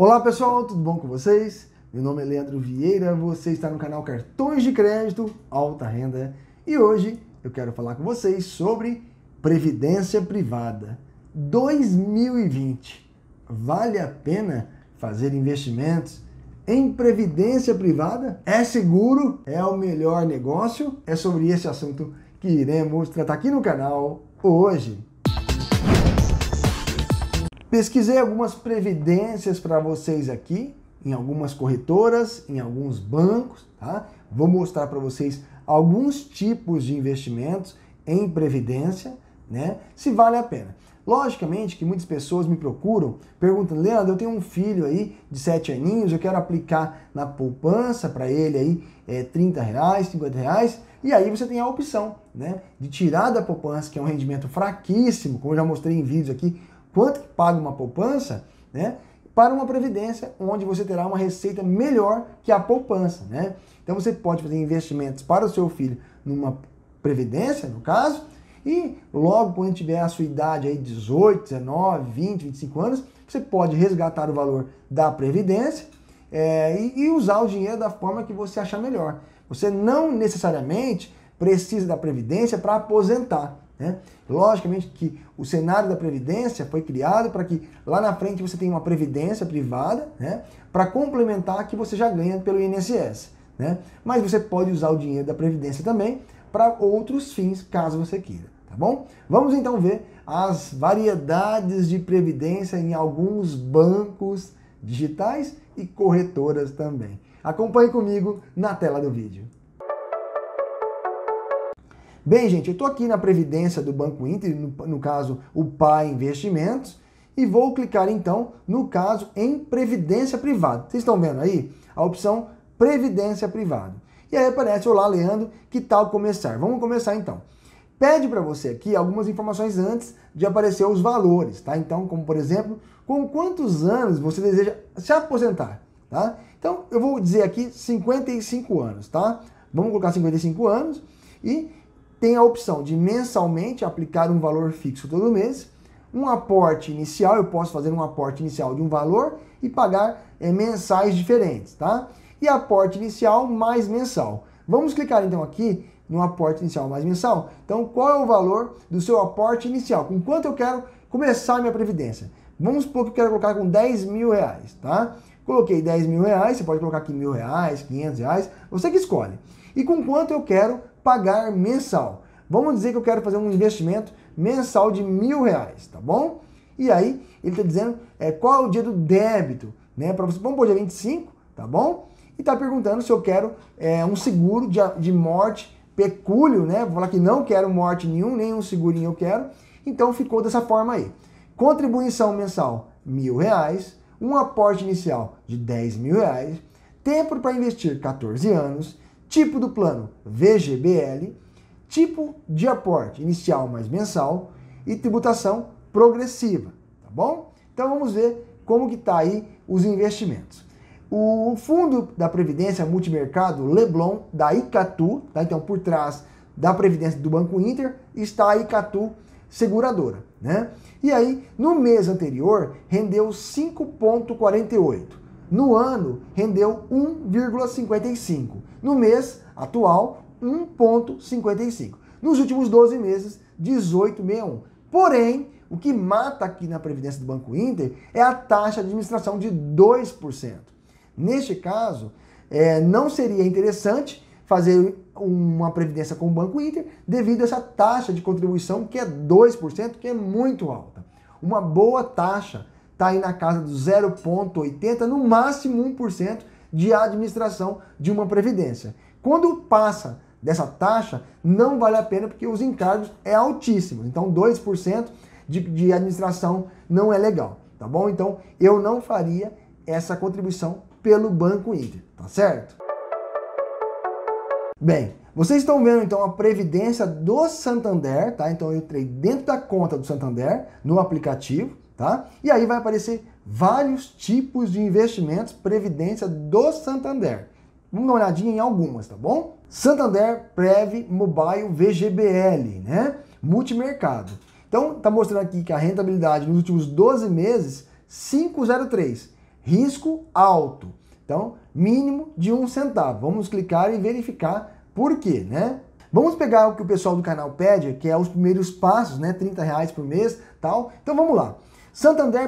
Olá pessoal, tudo bom com vocês? Meu nome é Leandro Vieira, você está no canal Cartões de Crédito Alta Renda e hoje eu quero falar com vocês sobre Previdência Privada 2020. Vale a pena fazer investimentos em Previdência Privada? É seguro? É o melhor negócio? É sobre esse assunto que iremos tratar aqui no canal hoje. Pesquisei algumas previdências para vocês aqui, em algumas corretoras, em alguns bancos, tá? Vou mostrar para vocês alguns tipos de investimentos em previdência, né? Se vale a pena. Logicamente que muitas pessoas me procuram, perguntando, Leandro, eu tenho um filho aí de 7 aninhos, eu quero aplicar na poupança para ele aí é, 30 reais, 50 reais, e aí você tem a opção né, de tirar da poupança, que é um rendimento fraquíssimo, como eu já mostrei em vídeos aqui, quanto que paga uma poupança, né? Para uma previdência onde você terá uma receita melhor que a poupança, né? Então você pode fazer investimentos para o seu filho numa previdência, no caso, e logo quando tiver a sua idade aí 18, 19, 20, 25 anos, você pode resgatar o valor da previdência é, e, e usar o dinheiro da forma que você achar melhor. Você não necessariamente precisa da previdência para aposentar. Né? Logicamente que o cenário da Previdência foi criado para que lá na frente você tenha uma Previdência privada né? para complementar que você já ganha pelo INSS. Né? Mas você pode usar o dinheiro da Previdência também para outros fins, caso você queira. Tá bom? Vamos então ver as variedades de Previdência em alguns bancos digitais e corretoras também. Acompanhe comigo na tela do vídeo. Bem, gente, eu estou aqui na Previdência do Banco Inter, no, no caso o PAI Investimentos, e vou clicar então no caso em Previdência Privada. Vocês estão vendo aí a opção Previdência Privada. E aí aparece, olá Leandro, que tal começar? Vamos começar então. Pede para você aqui algumas informações antes de aparecer os valores, tá? Então, como por exemplo, com quantos anos você deseja se aposentar, tá? Então, eu vou dizer aqui 55 anos, tá? Vamos colocar 55 anos e tem a opção de mensalmente aplicar um valor fixo todo mês, um aporte inicial, eu posso fazer um aporte inicial de um valor e pagar é, mensais diferentes, tá? E aporte inicial mais mensal. Vamos clicar então aqui no aporte inicial mais mensal. Então, qual é o valor do seu aporte inicial? Com quanto eu quero começar a minha previdência? Vamos supor que eu quero colocar com 10 mil reais, tá? Coloquei 10 mil reais, você pode colocar aqui mil reais, 500 reais, você que escolhe. E com quanto eu quero pagar mensal. Vamos dizer que eu quero fazer um investimento mensal de mil reais, tá bom? E aí ele está dizendo é, qual é o dia do débito, né? Para você, vamos pôr dia 25, tá bom? E está perguntando se eu quero é, um seguro de, de morte pecúlio, né? Vou falar que não quero morte nenhum, nenhum segurinho eu quero. Então ficou dessa forma aí. Contribuição mensal, mil reais. Um aporte inicial de 10 mil reais. Tempo para investir, 14 anos tipo do plano VGBL, tipo de aporte inicial mais mensal e tributação progressiva, tá bom? Então vamos ver como que tá aí os investimentos. O fundo da previdência multimercado Leblon da Icatu, tá? Então por trás da previdência do Banco Inter está a Icatu Seguradora, né? E aí, no mês anterior, rendeu 5,48. No ano, rendeu 1,55. No mês atual, 1,55. Nos últimos 12 meses, 18,61. Porém, o que mata aqui na Previdência do Banco Inter é a taxa de administração de 2%. Neste caso, é, não seria interessante fazer uma previdência com o Banco Inter devido a essa taxa de contribuição que é 2%, que é muito alta. Uma boa taxa está aí na casa do 0,80%, no máximo 1% de administração de uma previdência. Quando passa dessa taxa, não vale a pena porque os encargos é altíssimo. Então, 2% de, de administração não é legal, tá bom? Então, eu não faria essa contribuição pelo Banco Inter, tá certo? Bem, vocês estão vendo então a previdência do Santander, tá? Então eu entrei dentro da conta do Santander no aplicativo, Tá? E aí vai aparecer vários tipos de investimentos previdência do Santander. Vamos dar uma olhadinha em algumas, tá bom? Santander Prev Mobile VGBL, né? Multimercado. Então, tá mostrando aqui que a rentabilidade nos últimos 12 meses 503. Risco alto. Então, mínimo de um centavo. Vamos clicar e verificar por quê, né? Vamos pegar o que o pessoal do canal pede, que é os primeiros passos, né? 30 reais por mês, tal. Então, vamos lá. Santander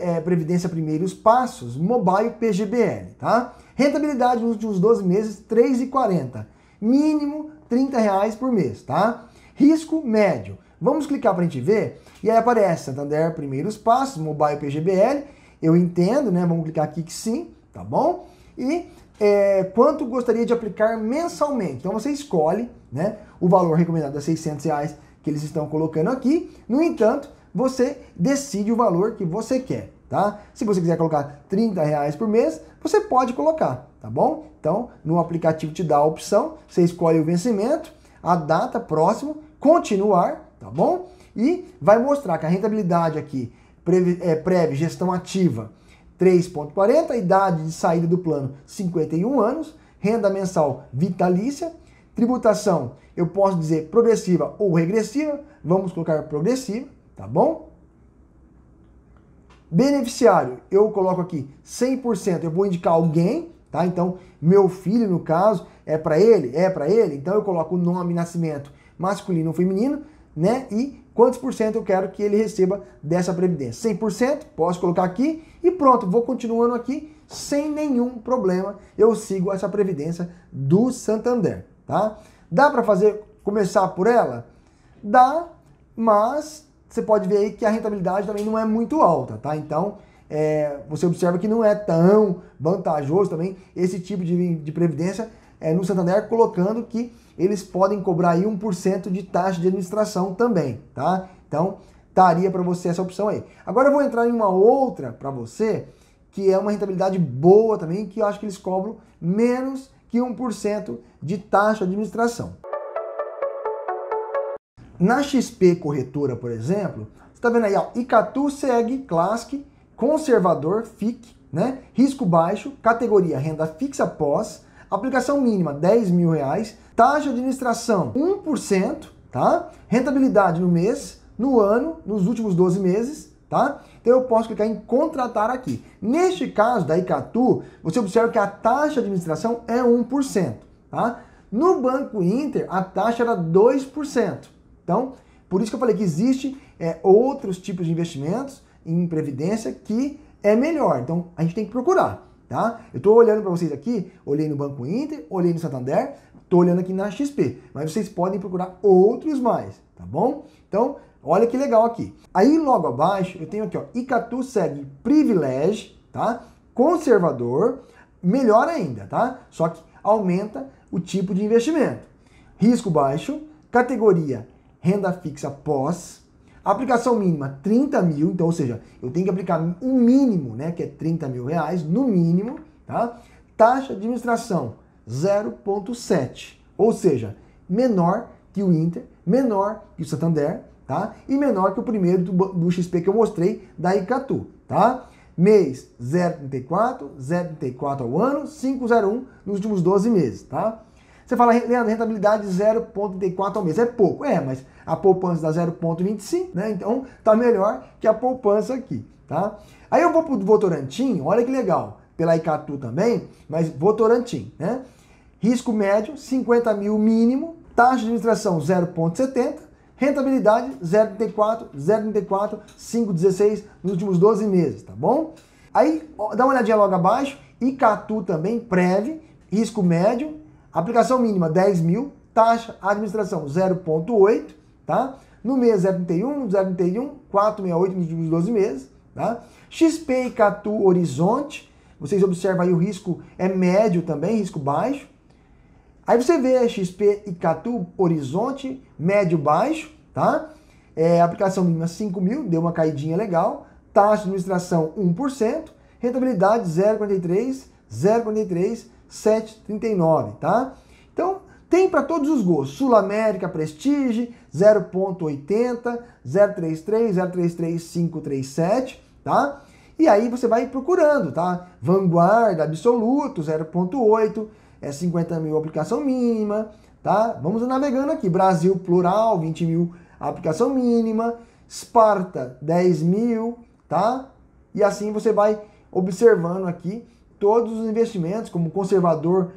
é, Previdência Primeiros Passos, Mobile PGBL, tá? Rentabilidade nos últimos 12 meses, 3,40. Mínimo R$ reais por mês, tá? Risco médio. Vamos clicar para a gente ver? E aí aparece Santander Primeiros Passos, Mobile PGBL. Eu entendo, né? Vamos clicar aqui que sim, tá bom? E é, quanto gostaria de aplicar mensalmente? Então você escolhe, né? O valor recomendado é 600 reais que eles estão colocando aqui. No entanto, você decide o valor que você quer, tá? Se você quiser colocar 30 reais por mês, você pode colocar, tá bom? Então, no aplicativo te dá a opção, você escolhe o vencimento, a data próximo, continuar, tá bom? E vai mostrar que a rentabilidade aqui, é, prévia é, preve gestão ativa, 3,40, idade de saída do plano 51 anos, renda mensal vitalícia, tributação eu posso dizer progressiva ou regressiva, vamos colocar progressiva, tá bom? Beneficiário, eu coloco aqui 100%, eu vou indicar alguém, tá? Então, meu filho, no caso, é para ele? É para ele? Então eu coloco o nome, nascimento, masculino ou feminino, né? E quantos por cento eu quero que ele receba dessa previdência. 100%, posso colocar aqui e pronto, vou continuando aqui sem nenhum problema. Eu sigo essa previdência do Santander, tá? Dá para fazer começar por ela? Dá, mas você pode ver aí que a rentabilidade também não é muito alta, tá? Então, é, você observa que não é tão vantajoso também esse tipo de, de previdência é, no Santander, colocando que eles podem cobrar aí 1% de taxa de administração também, tá? Então, estaria para você essa opção aí. Agora eu vou entrar em uma outra para você, que é uma rentabilidade boa também, que eu acho que eles cobram menos que 1% de taxa de administração. Na XP Corretora, por exemplo, você está vendo aí, ó, Icatu, SEG, Classic, Conservador, FIC, né? Risco baixo, categoria renda fixa pós, aplicação mínima 10 mil reais, taxa de administração 1%, tá? Rentabilidade no mês, no ano, nos últimos 12 meses, tá? Então eu posso clicar em contratar aqui. Neste caso da Icatu, você observa que a taxa de administração é 1%, tá? No Banco Inter, a taxa era 2%. Então, por isso que eu falei que existe é, outros tipos de investimentos em previdência que é melhor. Então, a gente tem que procurar, tá? Eu estou olhando para vocês aqui, olhei no Banco Inter, olhei no Santander, estou olhando aqui na XP, mas vocês podem procurar outros mais, tá bom? Então, olha que legal aqui. Aí logo abaixo eu tenho aqui, ó, Icatu segue privilégio, tá? Conservador, melhor ainda, tá? Só que aumenta o tipo de investimento. Risco baixo, categoria renda fixa pós, aplicação mínima 30 mil, então, ou seja, eu tenho que aplicar um mínimo, né, que é 30 mil reais, no mínimo, tá? Taxa de administração 0,7, ou seja, menor que o Inter, menor que o Santander, tá? E menor que o primeiro do, do XP que eu mostrei da Icatu, tá? Mês 0,34, 0,34 ao ano, 5,01 nos últimos 12 meses, tá? Você fala, Leandro, rentabilidade 0,34 ao mês. É pouco, é, mas a poupança dá 0,25, né? Então tá melhor que a poupança aqui, tá? Aí eu vou pro Votorantim, olha que legal. Pela Icatu também, mas Votorantim, né? Risco médio, 50 mil mínimo, taxa de administração 0,70, rentabilidade 0,34, 0,34, 5,16 nos últimos 12 meses, tá bom? Aí dá uma olhadinha logo abaixo, Icatu também, Prev, risco médio, Aplicação mínima 10 mil, taxa administração 0,8, tá? No mês 031, 031, 468 nos últimos 12 meses, tá? XP e Catu Horizonte, vocês observam aí o risco é médio também, risco baixo. Aí você vê XP e Catu Horizonte, médio baixo, tá? É, aplicação mínima 5 mil, deu uma caidinha legal. Taxa de administração 1%, rentabilidade 0,43, 0,43, 7,39, tá? Então, tem para todos os gostos. Sul América Prestige 0.80, 033, 033, 537, tá? E aí você vai procurando, tá? Vanguarda Absoluto 0.8, é 50 mil aplicação mínima, tá? Vamos navegando aqui. Brasil Plural 20 mil aplicação mínima, Esparta 10 mil, tá? E assim você vai observando aqui todos os investimentos, como conservador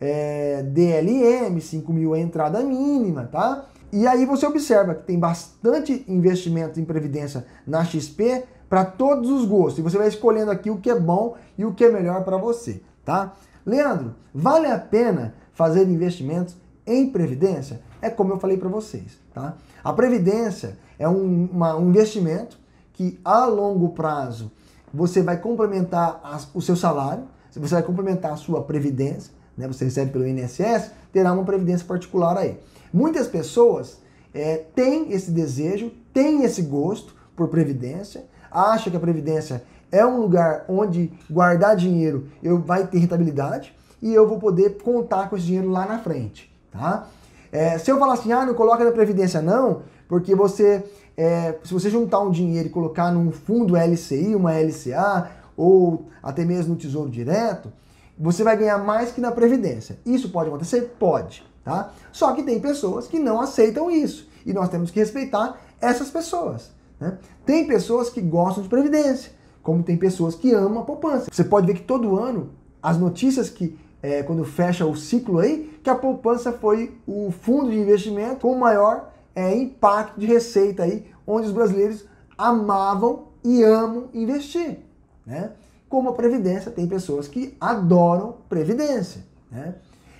é, DLM, 5 mil é entrada mínima, tá? E aí você observa que tem bastante investimento em previdência na XP para todos os gostos. E você vai escolhendo aqui o que é bom e o que é melhor para você, tá? Leandro, vale a pena fazer investimentos em previdência? É como eu falei para vocês, tá? A previdência é um, uma, um investimento que a longo prazo você vai complementar a, o seu salário, você vai complementar a sua previdência, né? Você recebe pelo INSS, terá uma previdência particular aí. Muitas pessoas é, têm esse desejo, têm esse gosto por previdência, acha que a previdência é um lugar onde guardar dinheiro eu vai ter rentabilidade e eu vou poder contar com esse dinheiro lá na frente, tá? É, se eu falar assim, ah, não coloca na Previdência não, porque você, é, se você juntar um dinheiro e colocar num fundo LCI, uma LCA, ou até mesmo no Tesouro Direto, você vai ganhar mais que na Previdência. Isso pode acontecer? Pode. Tá? Só que tem pessoas que não aceitam isso. E nós temos que respeitar essas pessoas. Né? Tem pessoas que gostam de Previdência, como tem pessoas que amam a poupança. Você pode ver que todo ano as notícias que é, quando fecha o ciclo aí, que a poupança foi o fundo de investimento com maior é, impacto de receita aí, onde os brasileiros amavam e amam investir, né? Como a previdência, tem pessoas que adoram previdência, né?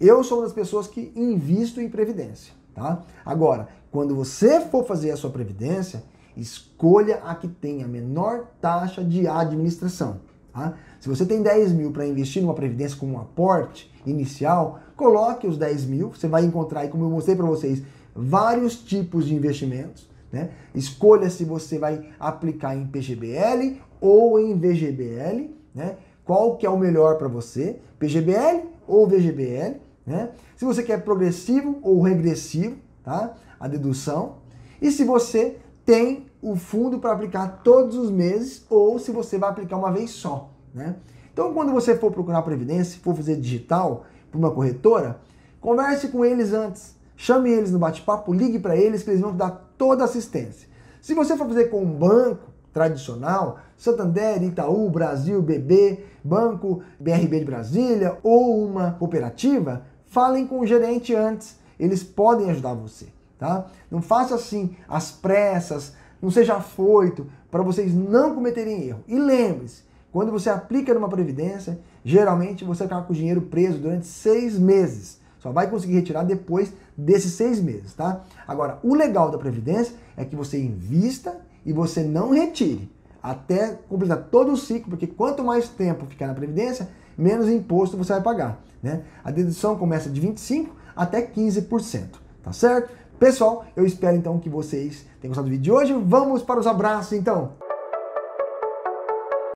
Eu sou uma das pessoas que invisto em previdência, tá? Agora, quando você for fazer a sua previdência, escolha a que tem a menor taxa de administração. Tá? Se você tem 10 mil para investir numa previdência com um aporte inicial, coloque os 10 mil. Você vai encontrar, aí, como eu mostrei para vocês, vários tipos de investimentos. Né? Escolha se você vai aplicar em PGBL ou em VGBL. Né? Qual que é o melhor para você, PGBL ou VGBL. Né? Se você quer progressivo ou regressivo, tá? a dedução. E se você tem o fundo para aplicar todos os meses ou se você vai aplicar uma vez só, né? Então, quando você for procurar previdência, for fazer digital para uma corretora, converse com eles antes, chame eles no bate-papo, ligue para eles que eles vão te dar toda a assistência. Se você for fazer com um banco tradicional, Santander, Itaú, Brasil, BB, Banco BRB de Brasília ou uma cooperativa, falem com o gerente antes, eles podem ajudar você, tá? Não faça assim às pressas, não seja afoito, para vocês não cometerem erro. E lembre-se, quando você aplica numa previdência, geralmente você acaba com o dinheiro preso durante seis meses. Só vai conseguir retirar depois desses seis meses, tá? Agora, o legal da previdência é que você invista e você não retire até completar todo o ciclo, porque quanto mais tempo ficar na previdência, menos imposto você vai pagar, né? A dedução começa de 25 até 15%, tá certo? Pessoal, eu espero então que vocês tenham gostado do vídeo de hoje. Vamos para os abraços então.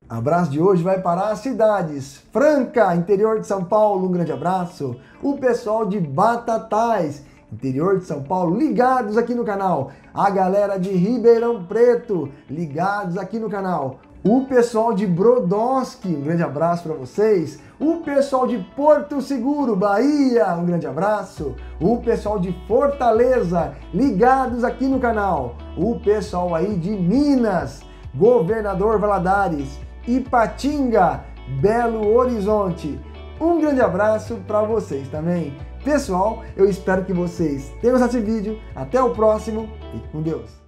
Abraço de hoje vai para as cidades. Franca, interior de São Paulo, um grande abraço. O pessoal de Batatais, interior de São Paulo, ligados aqui no canal. A galera de Ribeirão Preto, ligados aqui no canal. O pessoal de Brodowski, um grande abraço para vocês. O pessoal de Porto Seguro, Bahia, um grande abraço. O pessoal de Fortaleza, ligados aqui no canal. O pessoal aí de Minas, Governador Valadares, Ipatinga, Belo Horizonte. Um grande abraço para vocês também. Pessoal, eu espero que vocês tenham gostado desse vídeo. Até o próximo. Fique com Deus.